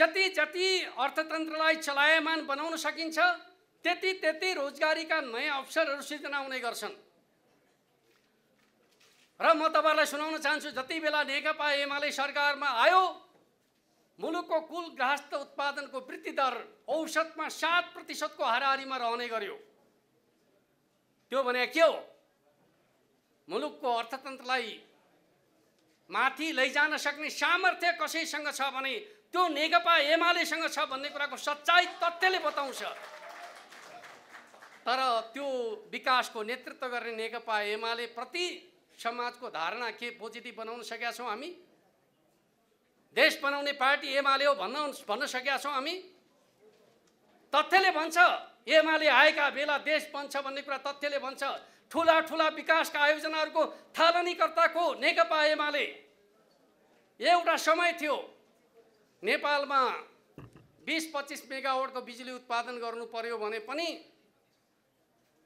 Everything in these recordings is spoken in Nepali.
जति जति अर्थतन्त्रलाई चलायमान बनाउन सकिन्छ त्यति त्यति रोजगारीका नयाँ अवसरहरू सृजना हुने गर्छन् र म तपाईँहरूलाई सुनाउन चाहन्छु जति बेला नेकपा एमाले सरकारमा आयो मुलुकको कुल गृहस्थ उत्पादनको वृद्धि दर औसतमा सात प्रतिशतको हाराहारीमा रहने गर्यो त्यो भने के हो मुलुकको अर्थतन्त्रलाई माथि लैजान सक्ने सामर्थ्य कसैसँग छ भने त्यो नेकपा एमालेसँग छ भन्ने कुराको सच्चाइ तथ्यले बताउँछ तर त्यो विकासको नेतृत्व गर्ने नेकपा एमाले प्रति समाजको धारणा के पोजिटिभ बनाउन सकेका छौँ हामी देश बनाउने पार्टी एमाले हो भन्न भन्न सकेका छौँ हामी तथ्यले भन्छ एमाले आएका बेला देश बन्छ भन्ने कुरा तथ्यले भन्छ ठुला ठुला विकासका आयोजनाहरूको थालनीकर्ताको नेकपा एमाले एउटा समय थियो नेपालमा बिस पच्चिस मेगावटको बिजुली उत्पादन गर्नु पर्यो भने पनि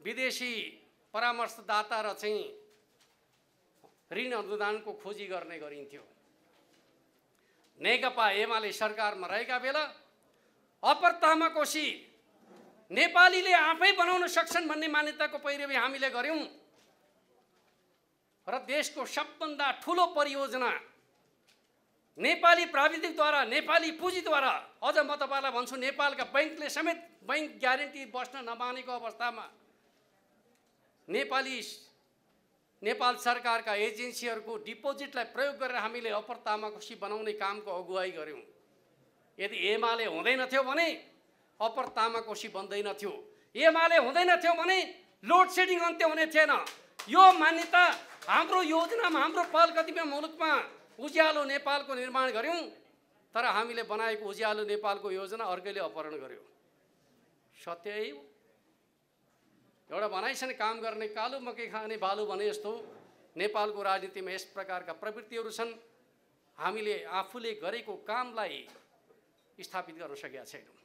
विदेशी परामर्शदाता र चाहिँ ऋण अनुदानको खोजी गर्ने गरिन्थ्यो नेकपा एमाले सरकारमा रहेका बेला अपर तामाकोशी नेपालीले आफै बनाउन सक्छन् भन्ने मान्यताको पैरवी हामीले गऱ्यौँ र देशको सबभन्दा ठुलो परियोजना नेपाली प्राविधिकद्वारा नेपाली पुँजीद्वारा अझ म तपाईँलाई भन्छु नेपालका ब्याङ्कले समेत ब्याङ्क ग्यारेन्टी बस्न नमानेको अवस्थामा नेपाली नेपाल सरकारका एजेन्सीहरूको डिपोजिटलाई प्रयोग गरेर हामीले अपर तामाकोसी बनाउने कामको अगुवाई गऱ्यौँ यदि एमाले हुँदैनथ्यो भने अपर तामाकोसी बन्दैनथ्यो एमाले हुँदैनथ्यो भने लोड सेडिङ अन्त्य हुने थिएन यो मान्यता हाम्रो योजनामा हाम्रो पहल कतिपय मुलुकमा उज्यालो नेपालको निर्माण गऱ्यौँ तर हामीले बनाएको उज्यालो नेपालको योजना अर्कैले अपहरण गर्यो सत्य एउटा भनाइ एउटा काम गर्ने कालो मकै खाने बालु भने यस्तो नेपालको राजनीतिमा यस प्रकारका प्रवृत्तिहरू छन् हामीले आफूले गरेको कामलाई स्थापित गर्न सकेका छैनौँ